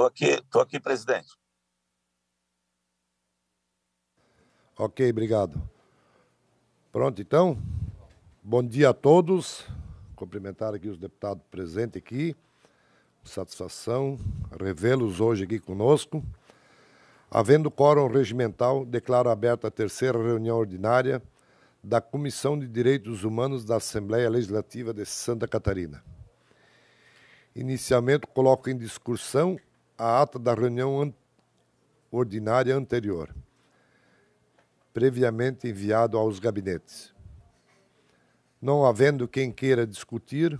Estou aqui, tô aqui, presidente. Ok, obrigado. Pronto, então. Bom dia a todos. Cumprimentar aqui os deputados presentes aqui. Satisfação revê-los hoje aqui conosco. Havendo quórum regimental, declaro aberta a terceira reunião ordinária da Comissão de Direitos Humanos da Assembleia Legislativa de Santa Catarina. Inicialmente, coloco em discussão a ata da reunião an ordinária anterior, previamente enviado aos gabinetes. Não havendo quem queira discutir,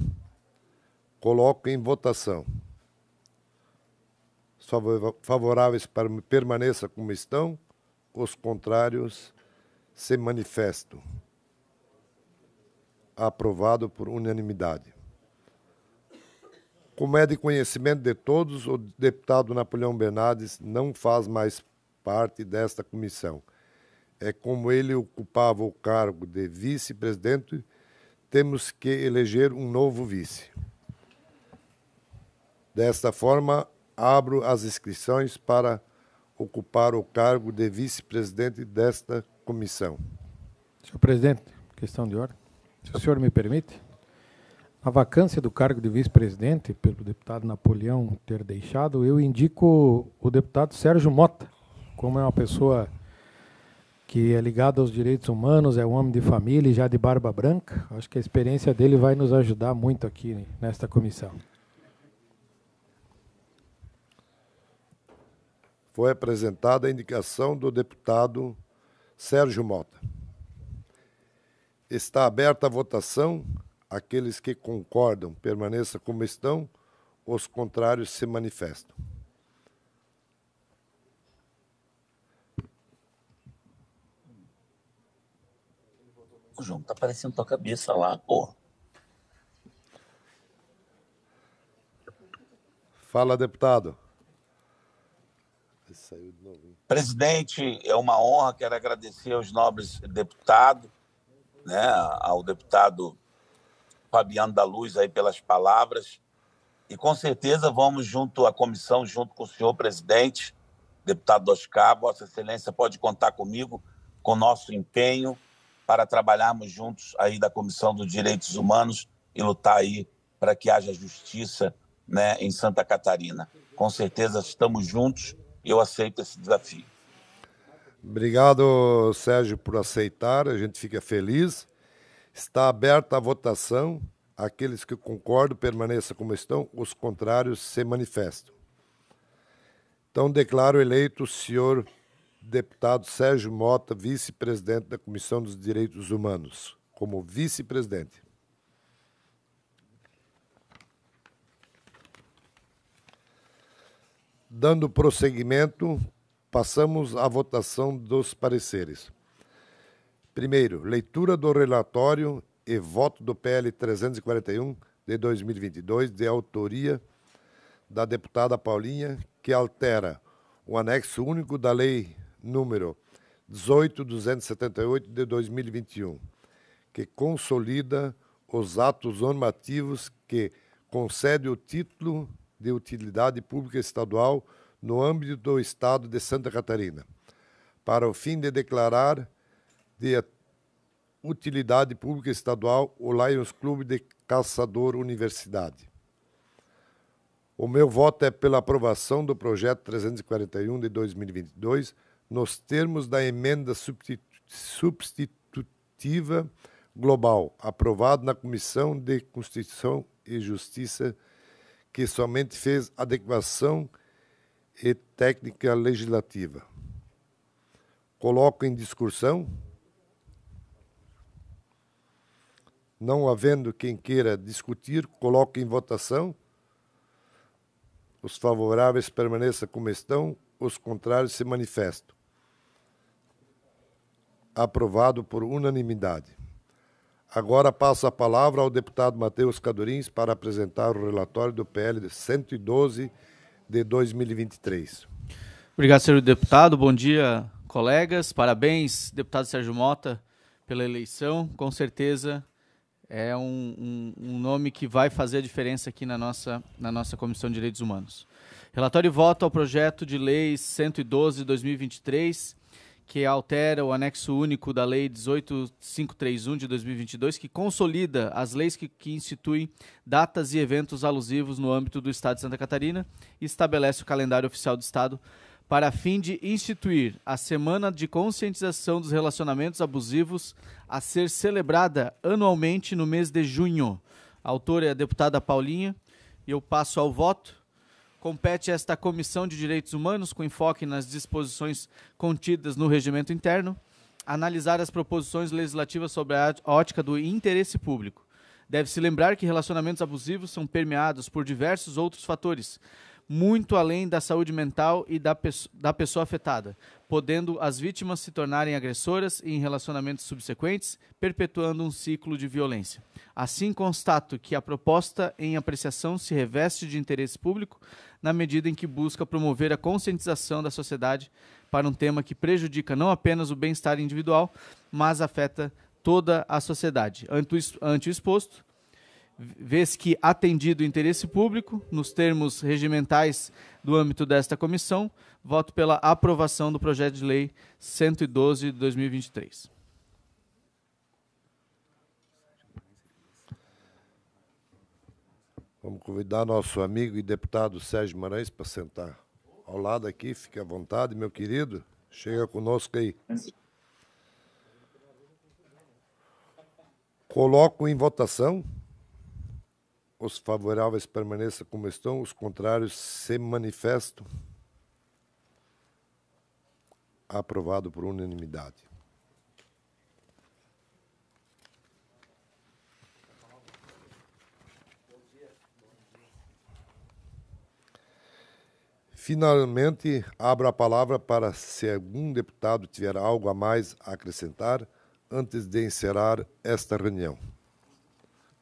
coloco em votação. Os favoráveis permaneça como estão, os contrários se manifestam. Aprovado por unanimidade. Como é de conhecimento de todos, o deputado Napoleão Bernardes não faz mais parte desta comissão. É como ele ocupava o cargo de vice-presidente, temos que eleger um novo vice. Desta forma, abro as inscrições para ocupar o cargo de vice-presidente desta comissão. Senhor presidente, questão de ordem. Se o senhor me permite a vacância do cargo de vice-presidente, pelo deputado Napoleão ter deixado, eu indico o deputado Sérgio Mota, como é uma pessoa que é ligada aos direitos humanos, é um homem de família e já de barba branca. Acho que a experiência dele vai nos ajudar muito aqui nesta comissão. Foi apresentada a indicação do deputado Sérgio Mota. Está aberta a votação aqueles que concordam permaneçam como estão, os contrários se manifestam. João, tá parecendo tua cabeça lá, pô. Fala, deputado. Presidente, é uma honra, quero agradecer aos nobres deputados, né, ao deputado Fabiano da Luz aí pelas palavras. E com certeza vamos junto à comissão, junto com o senhor presidente, deputado Oscar, Vossa Excelência pode contar comigo, com nosso empenho, para trabalharmos juntos aí da Comissão dos Direitos Humanos e lutar aí para que haja justiça né, em Santa Catarina. Com certeza estamos juntos e eu aceito esse desafio. Obrigado, Sérgio, por aceitar. A gente fica feliz. Está aberta a votação. Aqueles que concordam permaneçam como estão, os contrários se manifestam. Então, declaro eleito o senhor deputado Sérgio Mota, vice-presidente da Comissão dos Direitos Humanos, como vice-presidente. Dando prosseguimento, passamos à votação dos pareceres. Primeiro, leitura do relatório e voto do PL 341 de 2022, de autoria da deputada Paulinha, que altera o anexo único da Lei número 18278 de 2021, que consolida os atos normativos que concede o título de utilidade pública estadual no âmbito do Estado de Santa Catarina, para o fim de declarar de utilidade pública estadual, o Lions Clube de Caçador Universidade. O meu voto é pela aprovação do projeto 341 de 2022, nos termos da emenda substitutiva global, aprovado na Comissão de Constituição e Justiça, que somente fez adequação e técnica legislativa. Coloco em discussão Não havendo quem queira discutir, coloque em votação. Os favoráveis permaneçam como estão, os contrários se manifestam. Aprovado por unanimidade. Agora passo a palavra ao deputado Matheus Cadurins para apresentar o relatório do PL 112 de 2023. Obrigado, senhor deputado. Bom dia, colegas. Parabéns, deputado Sérgio Mota, pela eleição. Com certeza é um, um, um, nome que vai fazer a diferença aqui na nossa, na nossa Comissão de Direitos Humanos. Relatório e voto ao projeto de lei 112 de 2023, que altera o anexo único da Lei 18531 de 2022, que consolida as leis que, que instituem datas e eventos alusivos no âmbito do Estado de Santa Catarina e estabelece o calendário oficial do Estado para fim de instituir a Semana de Conscientização dos Relacionamentos Abusivos a ser celebrada anualmente no mês de junho. A autora é a deputada Paulinha. Eu passo ao voto. Compete esta Comissão de Direitos Humanos, com enfoque nas disposições contidas no regimento interno, analisar as proposições legislativas sobre a ótica do interesse público. Deve-se lembrar que relacionamentos abusivos são permeados por diversos outros fatores, muito além da saúde mental e da, pe da pessoa afetada, podendo as vítimas se tornarem agressoras em relacionamentos subsequentes, perpetuando um ciclo de violência. Assim, constato que a proposta em apreciação se reveste de interesse público na medida em que busca promover a conscientização da sociedade para um tema que prejudica não apenas o bem-estar individual, mas afeta toda a sociedade. Ante o exposto, vez que atendido o interesse público, nos termos regimentais do âmbito desta comissão, voto pela aprovação do projeto de lei 112 de 2023. Vamos convidar nosso amigo e deputado Sérgio Maranhães para sentar ao lado aqui, fique à vontade, meu querido. Chega conosco aí. Coloco em votação os favoráveis permaneçam como estão, os contrários se manifestam. Aprovado por unanimidade. Finalmente, abro a palavra para se algum deputado tiver algo a mais a acrescentar antes de encerrar esta reunião.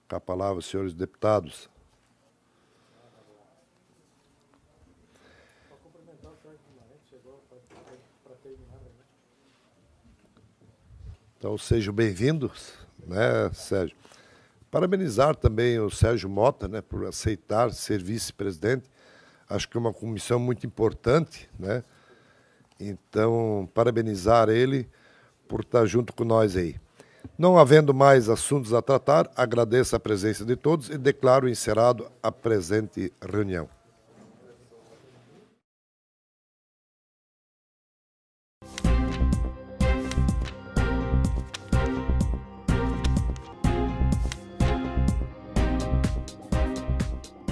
Com a palavra, senhores deputados. Então, sejam bem-vindos, né, Sérgio? Parabenizar também o Sérgio Mota, né, por aceitar ser vice-presidente. Acho que é uma comissão muito importante, né? Então, parabenizar ele por estar junto com nós aí. Não havendo mais assuntos a tratar, agradeço a presença de todos e declaro encerrado a presente reunião.